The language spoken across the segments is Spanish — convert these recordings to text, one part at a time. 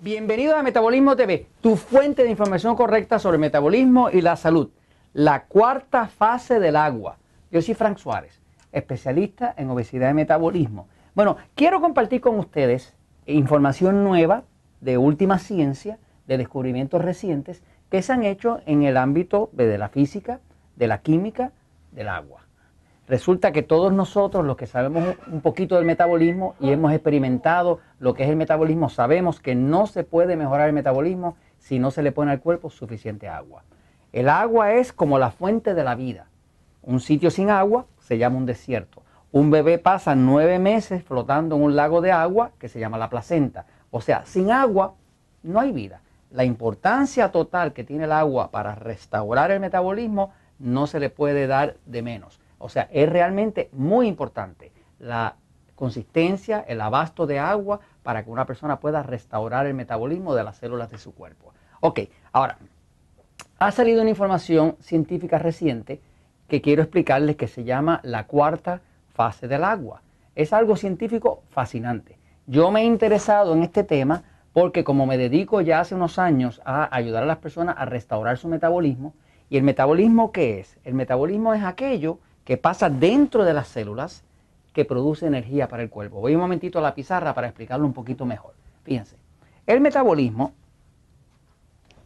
Bienvenido a Metabolismo TV, tu fuente de información correcta sobre metabolismo y la salud, la cuarta fase del agua. Yo soy Frank Suárez, especialista en obesidad y metabolismo. Bueno, quiero compartir con ustedes información nueva de última ciencia, de descubrimientos recientes que se han hecho en el ámbito de la física, de la química, del agua. Resulta que todos nosotros, los que sabemos un poquito del metabolismo y hemos experimentado lo que es el metabolismo, sabemos que no se puede mejorar el metabolismo si no se le pone al cuerpo suficiente agua. El agua es como la fuente de la vida. Un sitio sin agua se llama un desierto. Un bebé pasa nueve meses flotando en un lago de agua que se llama la placenta. O sea, sin agua no hay vida. La importancia total que tiene el agua para restaurar el metabolismo no se le puede dar de menos. O sea, es realmente muy importante la consistencia, el abasto de agua para que una persona pueda restaurar el metabolismo de las células de su cuerpo. Ok, ahora, ha salido una información científica reciente que quiero explicarles que se llama la cuarta fase del agua. Es algo científico fascinante. Yo me he interesado en este tema porque como me dedico ya hace unos años a ayudar a las personas a restaurar su metabolismo, ¿y el metabolismo qué es? El metabolismo es aquello que pasa dentro de las células que produce energía para el cuerpo. Voy un momentito a la pizarra para explicarlo un poquito mejor. Fíjense, el metabolismo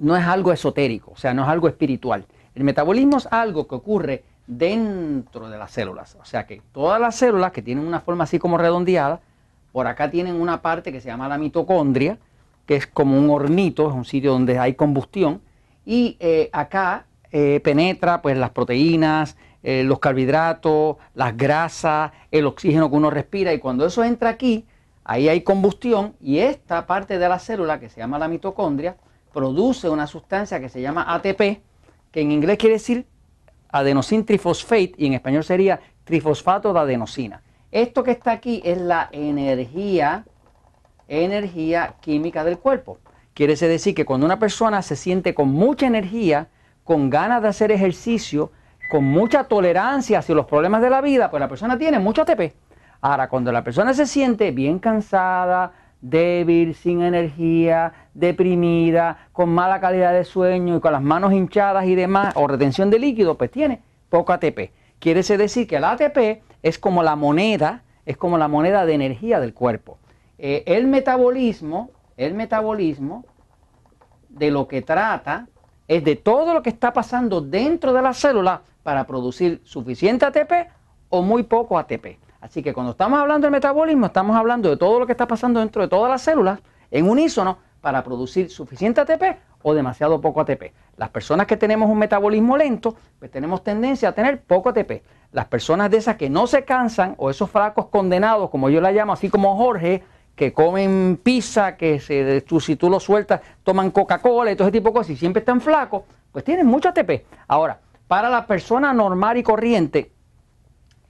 no es algo esotérico, o sea, no es algo espiritual. El metabolismo es algo que ocurre dentro de las células. O sea que todas las células que tienen una forma así como redondeada, por acá tienen una parte que se llama la mitocondria, que es como un hornito, es un sitio donde hay combustión, y eh, acá eh, penetra pues las proteínas, eh, los carbohidratos, las grasas, el oxígeno que uno respira y cuando eso entra aquí, ahí hay combustión y esta parte de la célula que se llama la mitocondria produce una sustancia que se llama ATP, que en inglés quiere decir adenosine trifosfate y en español sería trifosfato de adenosina. Esto que está aquí es la energía, energía química del cuerpo. Quiere decir que cuando una persona se siente con mucha energía, con ganas de hacer ejercicio, con mucha tolerancia hacia los problemas de la vida, pues la persona tiene mucho ATP. Ahora, cuando la persona se siente bien cansada, débil, sin energía, deprimida, con mala calidad de sueño y con las manos hinchadas y demás, o retención de líquido, pues tiene poco ATP. Quiere decir que el ATP es como la moneda, es como la moneda de energía del cuerpo. Eh, el metabolismo, el metabolismo de lo que trata es de todo lo que está pasando dentro de la célula para producir suficiente ATP o muy poco ATP. Así que cuando estamos hablando del metabolismo, estamos hablando de todo lo que está pasando dentro de todas las células en unísono para producir suficiente ATP o demasiado poco ATP. Las personas que tenemos un metabolismo lento, pues tenemos tendencia a tener poco ATP. Las personas de esas que no se cansan o esos fracos condenados, como yo la llamo, así como Jorge, que comen pizza, que se, tú, si tú lo sueltas toman Coca-Cola y todo ese tipo de cosas y siempre están flacos, pues tienen mucha ATP. Ahora, para la persona normal y corriente,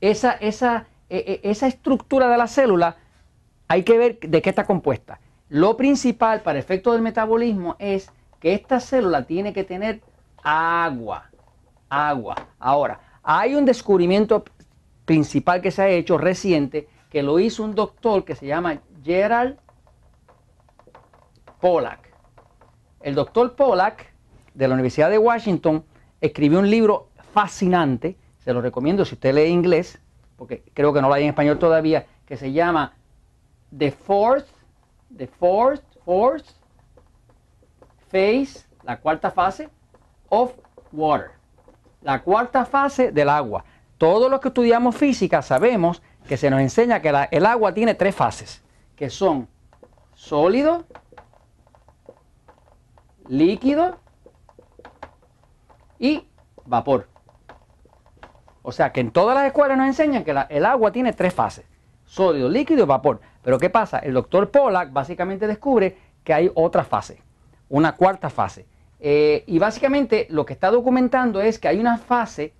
esa, esa, e, e, esa estructura de la célula hay que ver de qué está compuesta. Lo principal para efecto del metabolismo es que esta célula tiene que tener agua. Agua. Ahora, hay un descubrimiento principal que se ha hecho reciente que lo hizo un doctor que se llama Gerald Pollack. El doctor Pollack de la Universidad de Washington escribió un libro fascinante, se lo recomiendo si usted lee inglés, porque creo que no lo hay en español todavía, que se llama The Fourth, The Fourth, Phase, la cuarta fase of Water, la cuarta fase del agua. Todos los que estudiamos física sabemos que se nos enseña que el agua tiene tres fases que son sólido, líquido y vapor. O sea que en todas las escuelas nos enseñan que el agua tiene tres fases, sólido, líquido y vapor. Pero ¿qué pasa? El doctor Pollack básicamente descubre que hay otra fase, una cuarta fase. Eh, y básicamente lo que está documentando es que hay una fase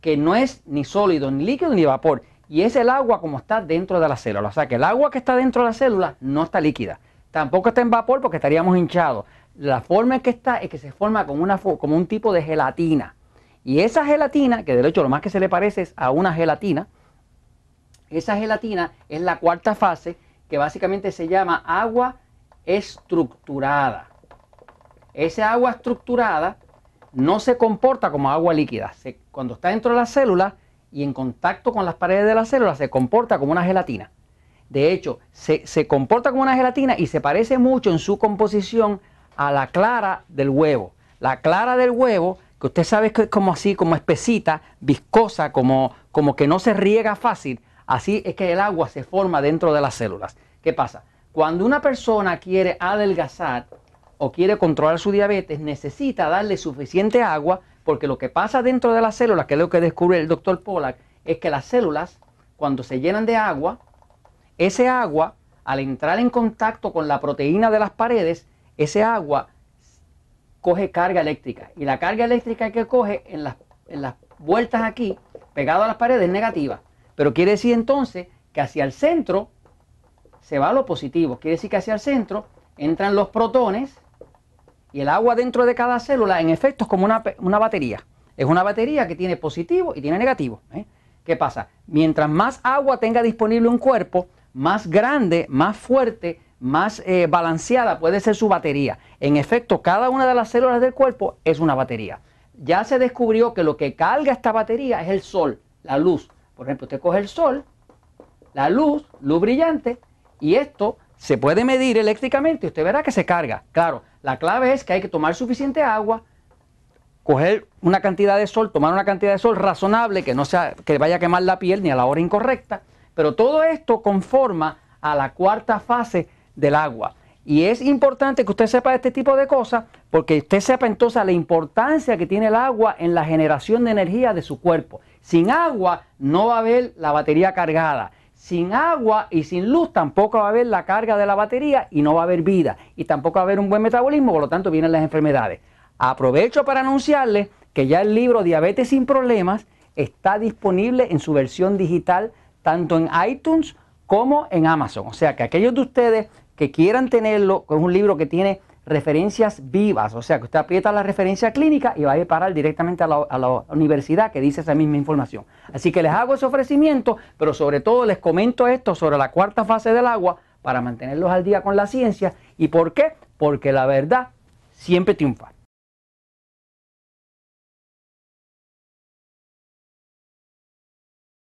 que no es ni sólido, ni líquido, ni vapor y es el agua como está dentro de la célula. O sea que el agua que está dentro de la célula no está líquida. Tampoco está en vapor porque estaríamos hinchados. La forma en que está es que se forma como, una, como un tipo de gelatina. Y esa gelatina, que de hecho lo más que se le parece es a una gelatina, esa gelatina es la cuarta fase que básicamente se llama agua estructurada. Esa agua estructurada no se comporta como agua líquida. cuando está dentro de la célula, y en contacto con las paredes de las células se comporta como una gelatina. De hecho, se, comporta como una gelatina y se parece mucho en su composición a la clara del huevo. La clara del huevo, que usted sabe que es como así, como espesita, viscosa, como, como que no se riega fácil, así es que el agua se forma dentro de las células. ¿Qué pasa? Cuando una persona quiere adelgazar o quiere controlar su diabetes, necesita darle suficiente agua porque lo que pasa dentro de las células, que es lo que descubre el doctor Pollack, es que las células, cuando se llenan de agua, ese agua, al entrar en contacto con la proteína de las paredes, ese agua coge carga eléctrica. Y la carga eléctrica que coge en las, en las vueltas aquí, pegado a las paredes, es negativa. Pero quiere decir entonces que hacia el centro se va lo positivo. Quiere decir que hacia el centro entran los protones y el agua dentro de cada célula, en efecto, es como una, batería. Es una batería que tiene positivo y tiene negativo. ¿eh? ¿Qué pasa? Mientras más agua tenga disponible un cuerpo, más grande, más fuerte, más eh, balanceada puede ser su batería. En efecto, cada una de las células del cuerpo es una batería. Ya se descubrió que lo que carga esta batería es el sol, la luz. Por ejemplo, usted coge el sol, la luz, luz brillante, y esto se puede medir eléctricamente y usted verá que se carga. Claro, la clave es que hay que tomar suficiente agua, coger una cantidad de sol, tomar una cantidad de sol razonable que no sea que vaya a quemar la piel ni a la hora incorrecta, pero todo esto conforma a la cuarta fase del agua. Y es importante que usted sepa este tipo de cosas porque usted sepa entonces la importancia que tiene el agua en la generación de energía de su cuerpo. Sin agua no va a haber la batería cargada sin agua y sin luz tampoco va a haber la carga de la batería y no va a haber vida y tampoco va a haber un buen metabolismo, por lo tanto vienen las enfermedades. Aprovecho para anunciarles que ya el libro Diabetes sin Problemas está disponible en su versión digital tanto en iTunes como en Amazon. O sea que aquellos de ustedes que quieran tenerlo, que es un libro que tiene referencias vivas, o sea que usted aprieta la referencia clínica y va a ir parar directamente a la, a la, universidad que dice esa misma información. Así que les hago ese ofrecimiento, pero sobre todo les comento esto sobre la cuarta fase del agua para mantenerlos al día con la ciencia. ¿Y por qué? Porque la verdad siempre triunfa.